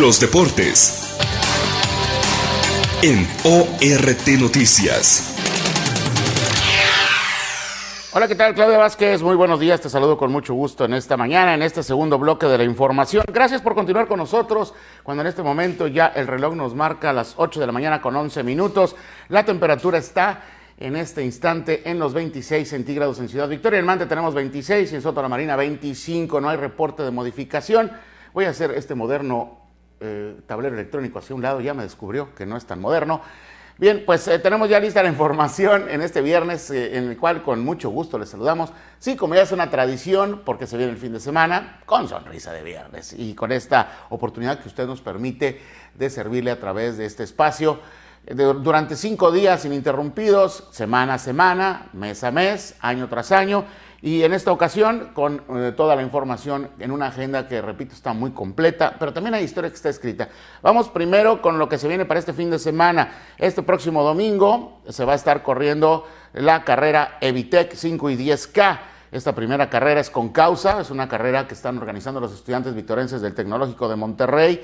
Los deportes en ORT Noticias. Hola, ¿qué tal? Claudia Vázquez, muy buenos días, te saludo con mucho gusto en esta mañana, en este segundo bloque de la información. Gracias por continuar con nosotros, cuando en este momento ya el reloj nos marca a las 8 de la mañana con 11 minutos. La temperatura está en este instante en los 26 centígrados en Ciudad Victoria. En Mante tenemos 26 y en Soto la Marina 25. No hay reporte de modificación. Voy a hacer este moderno eh, tablero electrónico hacia un lado, ya me descubrió que no es tan moderno. Bien, pues eh, tenemos ya lista la información en este viernes, eh, en el cual con mucho gusto les saludamos. Sí, como ya es una tradición, porque se viene el fin de semana, con sonrisa de viernes y con esta oportunidad que usted nos permite de servirle a través de este espacio durante cinco días ininterrumpidos, semana a semana, mes a mes, año tras año. Y en esta ocasión, con eh, toda la información en una agenda que, repito, está muy completa, pero también hay historia que está escrita. Vamos primero con lo que se viene para este fin de semana. Este próximo domingo se va a estar corriendo la carrera Evitec 5 y 10K. Esta primera carrera es con causa, es una carrera que están organizando los estudiantes victorenses del Tecnológico de Monterrey.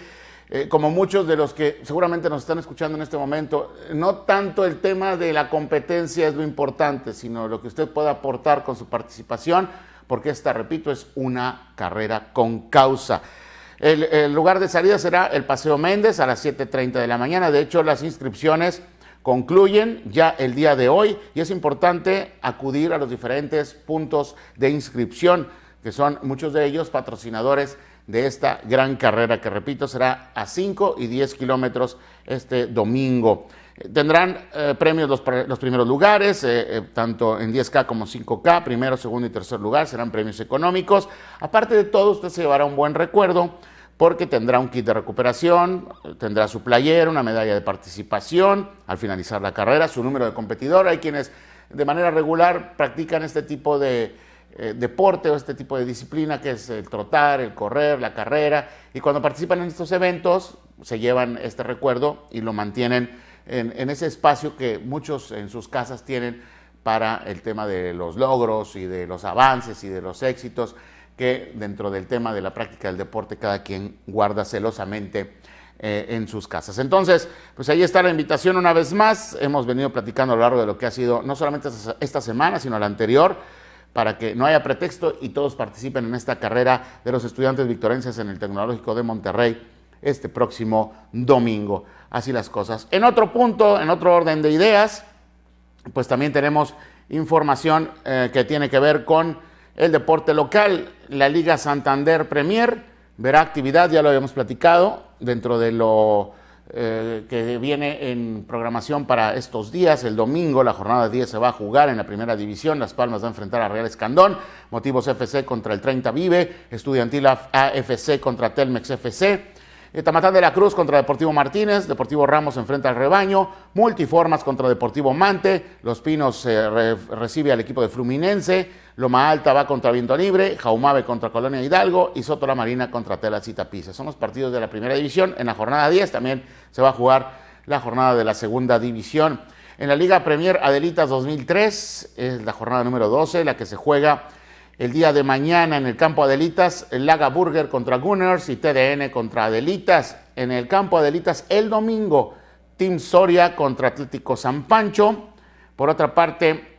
Eh, como muchos de los que seguramente nos están escuchando en este momento, no tanto el tema de la competencia es lo importante, sino lo que usted pueda aportar con su participación, porque esta, repito, es una carrera con causa. El, lugar de salida será el Paseo Méndez a las 7.30 de la mañana. De hecho, las inscripciones concluyen ya el día de hoy y es importante acudir a los diferentes puntos de inscripción, que son muchos de ellos patrocinadores de esta gran carrera que, repito, será a 5 y 10 kilómetros este domingo. Tendrán eh, premios los, primeros lugares, eh, eh, tanto en 10K como 5K, primero, segundo y tercer lugar, serán premios económicos. Aparte de todo, usted se llevará un buen recuerdo porque tendrá un kit de recuperación, tendrá su playera, una medalla de participación al finalizar la carrera, su número de competidor. Hay quienes de manera regular practican este tipo de, eh, deporte o este tipo de disciplina que es el trotar, el correr, la carrera. Y cuando participan en estos eventos se llevan este recuerdo y lo mantienen en, ese espacio que muchos en sus casas tienen para el tema de los logros y de los avances y de los éxitos que dentro del tema de la práctica del deporte cada quien guarda celosamente eh, en sus casas. Entonces, pues ahí está la invitación una vez más. Hemos venido platicando a lo largo de lo que ha sido no solamente esta semana, sino la anterior para que no haya pretexto y todos participen en esta carrera de los estudiantes victorenses en el Tecnológico de Monterrey este próximo domingo. Así las cosas. En otro punto, en otro orden de ideas, pues también tenemos información eh, que tiene que ver con el deporte local. La Liga Santander Premier verá actividad, ya lo habíamos platicado, dentro de lo eh, que viene en programación para estos días. El domingo, la jornada 10 se va a jugar en la primera división. Las Palmas va a enfrentar a Real Escandón. Motivos FC contra el 30 Vive. Estudiantil AFC contra Telmex FC. Tamatán de la Cruz contra Deportivo Martínez, Deportivo Ramos enfrenta al rebaño, Multiformas contra Deportivo Mante, Los Pinos eh, recibe al equipo de Fluminense, Loma Alta va contra Viento Libre, Jaumave contra Colonia Hidalgo y Soto Marina contra Telas y Tapices. Son los partidos de la primera división. En la jornada 10 también se va a jugar la jornada de la segunda división. En la Liga Premier Adelitas 2003 es la jornada número 12, la que se juega el día de mañana en el campo Adelitas, Laga Burger contra Gunners y TDN contra Adelitas. En el campo Adelitas el domingo, Team Soria contra Atlético San Pancho. Por otra parte,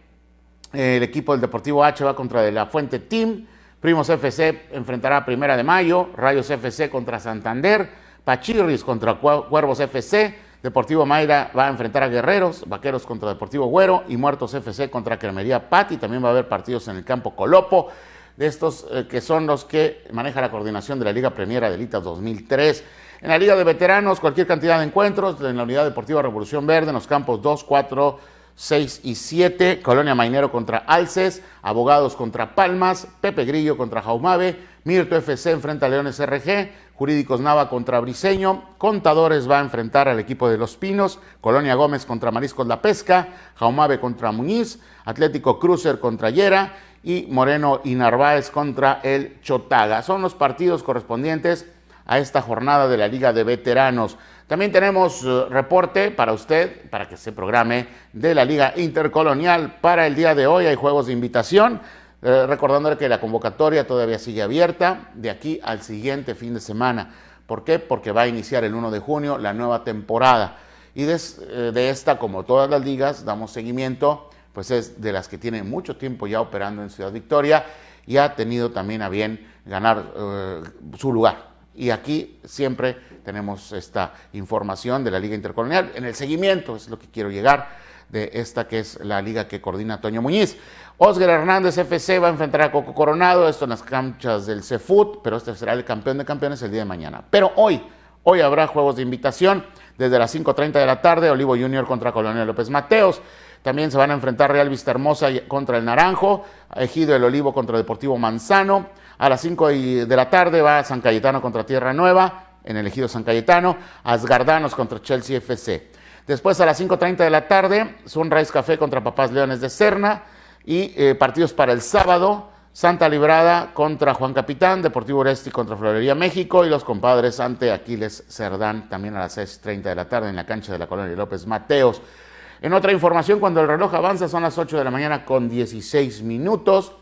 el equipo del Deportivo H va contra De La Fuente Team. Primos FC enfrentará a Primera de Mayo. Rayos FC contra Santander. Pachirris contra Cuervos FC. Deportivo Mayra va a enfrentar a Guerreros, Vaqueros contra Deportivo Güero y Muertos FC contra Cremería Pati. También va a haber partidos en el campo Colopo, de estos eh, que son los que maneja la coordinación de la Liga Premiera de 2003. En la Liga de Veteranos, cualquier cantidad de encuentros en la Unidad Deportiva Revolución Verde, en los campos 2, 4, 6 y 7, Colonia Mainero contra Alces, Abogados contra Palmas, Pepe Grillo contra Jaumave, Mirto FC enfrenta Leones RG, Jurídicos Nava contra Briseño, Contadores va a enfrentar al equipo de Los Pinos, Colonia Gómez contra Mariscos La Pesca, Jaumave contra Muñiz, Atlético Crucer contra Yera y Moreno y Narváez contra el Chotaga. Son los partidos correspondientes a esta jornada de la Liga de Veteranos. También tenemos eh, reporte para usted, para que se programe, de la Liga Intercolonial para el día de hoy. Hay juegos de invitación. Eh, recordándole que la convocatoria todavía sigue abierta de aquí al siguiente fin de semana. ¿Por qué? Porque va a iniciar el 1 de junio la nueva temporada. Y eh, de esta, como todas las ligas, damos seguimiento, pues es de las que tiene mucho tiempo ya operando en Ciudad Victoria y ha tenido también a bien ganar su lugar y aquí siempre tenemos esta información de la Liga Intercolonial en el seguimiento, es lo que quiero llegar de esta que es la liga que coordina Toño Muñiz. Oscar Hernández FC va a enfrentar a Coco Coronado, esto en las canchas del Cefut, pero este será el campeón de campeones el día de mañana. Pero hoy, hoy habrá juegos de invitación desde las 5.30 de la tarde, Olivo Junior contra Colonia López Mateos. También se van a enfrentar Real Vista Hermosa contra el Naranjo, Ejido el Olivo contra Deportivo Manzano, a las 5 de la tarde va San Cayetano contra Tierra Nueva, en el ejido San Cayetano, Asgardanos contra Chelsea FC. Después a las 5.30 de la tarde, Sunrise Café contra Papás Leones de Cerna y eh, partidos para el sábado, Santa Librada contra Juan Capitán, Deportivo Oresti contra Florería México y los compadres ante Aquiles Cerdán también a las 6.30 de la tarde en la cancha de la Colonia López Mateos. En otra información, cuando el reloj avanza son las 8 de la mañana con 16 minutos.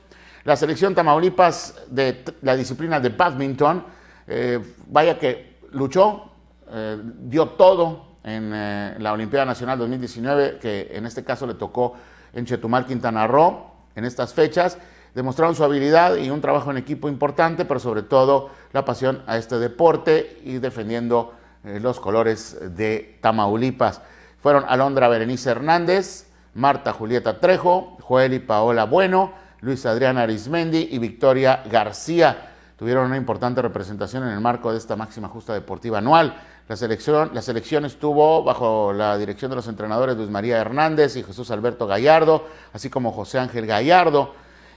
La selección Tamaulipas de la disciplina de badminton, eh, vaya que luchó, eh, dio todo en eh, la Olimpiada Nacional 2019, que en este caso le tocó en Chetumal, Quintana Roo, en estas fechas. Demostraron su habilidad y un trabajo en equipo importante, pero sobre todo la pasión a este deporte y defendiendo los colores de Tamaulipas. Fueron Alondra Berenice Hernández, Marta Julieta Trejo, Joel y Paola Bueno, Luis Adrián Arismendi y Victoria García. Tuvieron una importante representación en el marco de esta máxima justa deportiva anual. La selección, la selección estuvo bajo la dirección de los entrenadores Luis María Hernández y Jesús Alberto Gallardo, así como José Ángel Gallardo.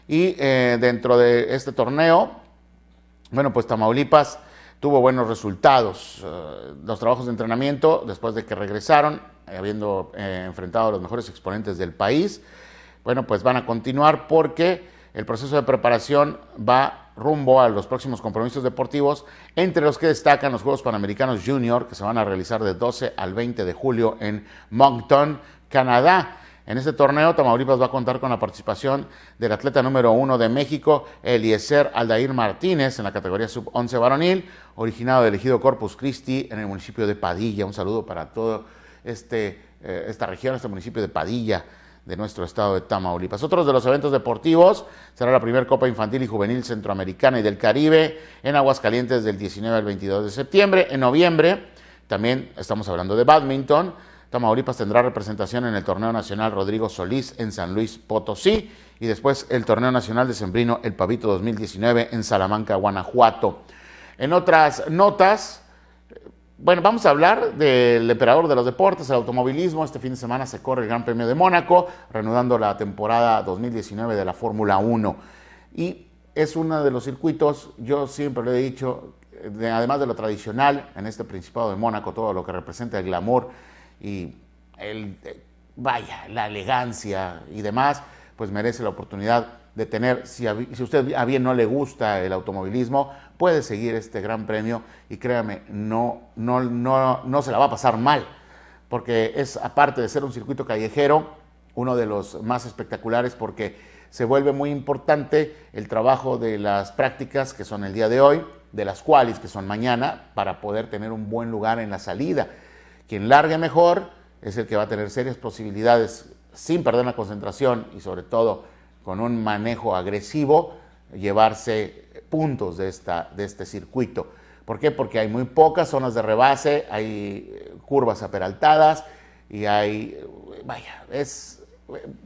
Y eh, dentro de este torneo, bueno, pues Tamaulipas tuvo buenos resultados. Eh, los trabajos de entrenamiento, después de que regresaron, eh, habiendo enfrentado a los mejores exponentes del país, bueno, pues van a continuar porque el proceso de preparación va rumbo a los próximos compromisos deportivos, entre los que destacan los Juegos Panamericanos Junior, que se van a realizar de 12 al 20 de julio en Moncton, Canadá. En este torneo, Tamaulipas va a contar con la participación del atleta número uno de México, Eliezer Aldair Martínez, en la categoría sub-11 varonil, originado del ejido Corpus Christi en el municipio de Padilla. Un saludo para toda este, eh, esta región, este municipio de Padilla, de nuestro estado de Tamaulipas. Otros de los eventos deportivos será la primera Copa Infantil y Juvenil Centroamericana y del Caribe en Aguascalientes del 19 al 22 de septiembre. En noviembre también estamos hablando de badminton. Tamaulipas tendrá representación en el Torneo Nacional Rodrigo Solís en San Luis Potosí y después el Torneo Nacional de Sembrino El Pavito 2019 en Salamanca, Guanajuato. En otras notas, bueno, vamos a hablar del emperador de los deportes, el automovilismo. Este fin de semana se corre el Gran Premio de Mónaco, reanudando la temporada 2019 de la Fórmula 1. Y es uno de los circuitos, yo siempre lo he dicho, además de lo tradicional, en este Principado de Mónaco, todo lo que representa el glamour y el, eh, vaya, la elegancia y demás, pues merece la oportunidad de tener, si, a, si usted a bien no le gusta el automovilismo, puede seguir este gran premio y créame, no, no, no, no se la va a pasar mal, porque es, aparte de ser un circuito callejero, uno de los más espectaculares porque se vuelve muy importante el trabajo de las prácticas que son el día de hoy, de las cuales que son mañana, para poder tener un buen lugar en la salida. Quien largue mejor es el que va a tener serias posibilidades, sin perder la concentración y sobre todo con un manejo agresivo, llevarse puntos de, esta, de este circuito. ¿Por qué? Porque hay muy pocas zonas de rebase, hay eh, curvas aperaltadas y hay, eh, vaya, es,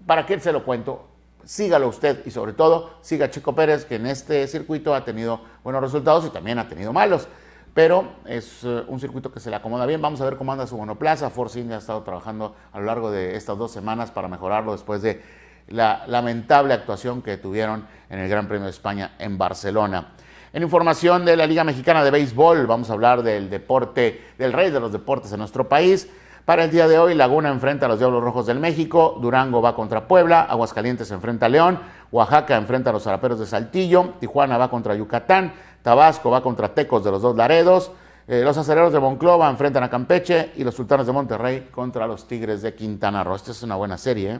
¿para qué se lo cuento? Sígalo usted y sobre todo siga Chico Pérez, que en este circuito ha tenido buenos resultados y también ha tenido malos pero es eh, un circuito que se le acomoda bien. Vamos a ver cómo anda su monoplaza. Force India ha estado trabajando a lo largo de estas dos semanas para mejorarlo después de la lamentable actuación que tuvieron en el Gran Premio de España en Barcelona. En información de la Liga Mexicana de Béisbol, vamos a hablar del deporte, del rey de los deportes en nuestro país. Para el día de hoy, Laguna enfrenta a los Diablos Rojos del México, Durango va contra Puebla, Aguascalientes enfrenta a León, Oaxaca enfrenta a los Zaraperos de Saltillo, Tijuana va contra Yucatán, Tabasco va contra Tecos de los dos Laredos, eh, los acereros de Monclova enfrentan a Campeche y los sultanes de Monterrey contra los Tigres de Quintana Roo. Esta es una buena serie. ¿eh?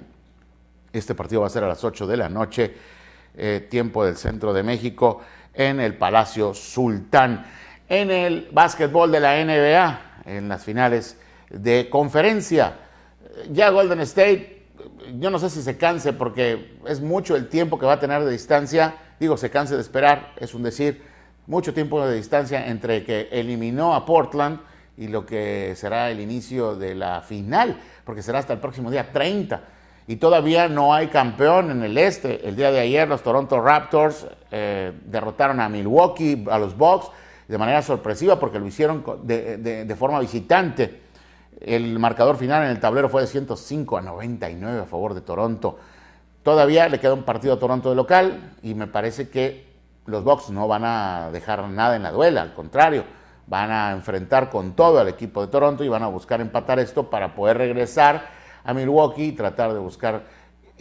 Este partido va a ser a las 8 de la noche, eh, tiempo del centro de México, en el Palacio Sultán. En el básquetbol de la NBA, en las finales de conferencia, ya Golden State, yo no sé si se canse porque es mucho el tiempo que va a tener de distancia. Digo, se canse de esperar, es un decir, mucho tiempo de distancia entre que eliminó a Portland y lo que será el inicio de la final, porque será hasta el próximo día 30 y todavía no hay campeón en el este. El día de ayer los Toronto Raptors eh, derrotaron a Milwaukee, a los Bucks, de manera sorpresiva porque lo hicieron de, forma visitante. El marcador final en el tablero fue de 105 a 99 a favor de Toronto. Todavía le queda un partido a Toronto de local y me parece que los Bucks no van a dejar nada en la duela, al contrario, van a enfrentar con todo al equipo de Toronto y van a buscar empatar esto para poder regresar a Milwaukee tratar de buscar,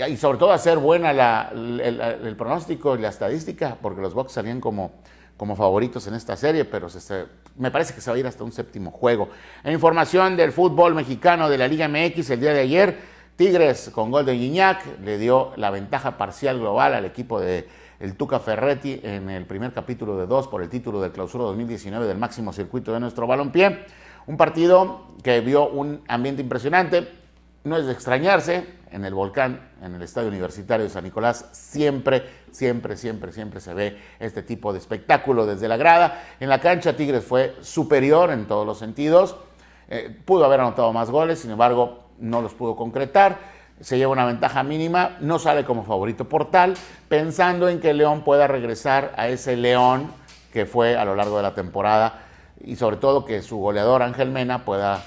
y sobre todo hacer buena el, pronóstico y la estadística, porque los Bucks salían como, como favoritos en esta serie, pero se, me parece que se va a ir hasta un séptimo juego. información del fútbol mexicano de la Liga MX el día de ayer. Tigres con gol de Guiñac le dio la ventaja parcial global al equipo de el Tuca Ferretti en el primer capítulo de dos por el título del Clausura 2019 del máximo circuito de nuestro balompié. Un partido que vio un ambiente impresionante no es de extrañarse, en el volcán, en el Estadio Universitario de San Nicolás, siempre, siempre, siempre, siempre se ve este tipo de espectáculo desde la grada. En la cancha Tigres fue superior en todos los sentidos, eh, pudo haber anotado más goles, sin embargo, no los pudo concretar, se lleva una ventaja mínima, no sale como favorito por tal, pensando en que León pueda regresar a ese León que fue a lo largo de la temporada y sobre todo que su goleador Ángel Mena pueda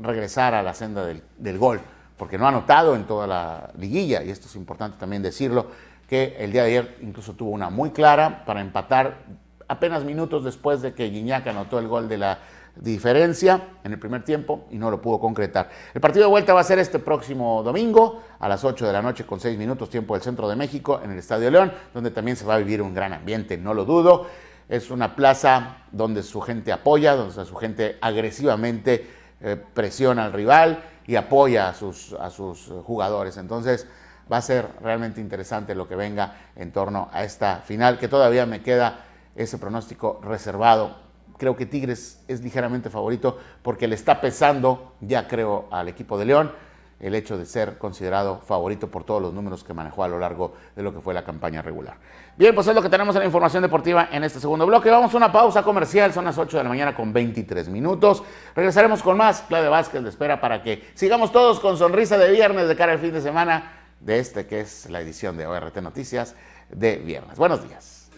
regresar a la senda del gol porque no ha anotado en toda la liguilla, y esto es importante también decirlo, que el día de ayer incluso tuvo una muy clara para empatar apenas minutos después de que Guiñac anotó el gol de la diferencia en el primer tiempo y no lo pudo concretar. El partido de vuelta va a ser este próximo domingo a las 8 de la noche con 6 minutos tiempo del centro de México en el Estadio León, donde también se va a vivir un gran ambiente, no lo dudo. Es una plaza donde su gente apoya, donde su gente agresivamente eh, presiona al rival y apoya a sus, a sus eh, jugadores. Entonces va a ser realmente interesante lo que venga en torno a esta final, que todavía me queda ese pronóstico reservado. Creo que Tigres es ligeramente favorito porque le está pesando, ya creo, al equipo de León el hecho de ser considerado favorito por todos los números que manejó a lo largo de lo que fue la campaña regular. Bien, pues es lo que tenemos en la información deportiva en este segundo bloque. Vamos a una pausa comercial, son las 8 de la mañana con 23 minutos. Regresaremos con más. Claudia Vázquez de espera para que sigamos todos con sonrisa de viernes de cara al fin de semana de este que es la edición de ORT Noticias de viernes. Buenos días.